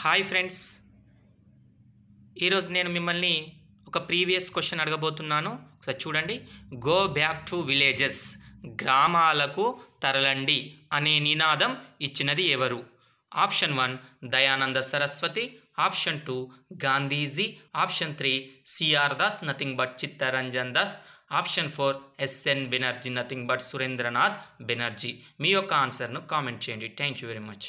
hi friends ఈరోజు నేను మిమ్మల్ని ఒక ప్రీవియస్ క్వశ్చన్ అడగబోతున్నాను ఒకసారి చూడండి గో బ్యాక్ టు విలేజెస్ గ్రామాలకు తరలండి అనే నినాదం ఇచ్చినది ఎవరు option one Dayananda Saraswati option two Gandhiji option three CR Das nothing but Chittaranjan Das option four SN Banerjee nothing but Surendranath Banerjee మీ యొక్క ఆన్సర్ను కామెంట్ చేయండి థ్యాంక్ యూ వెరీ మచ్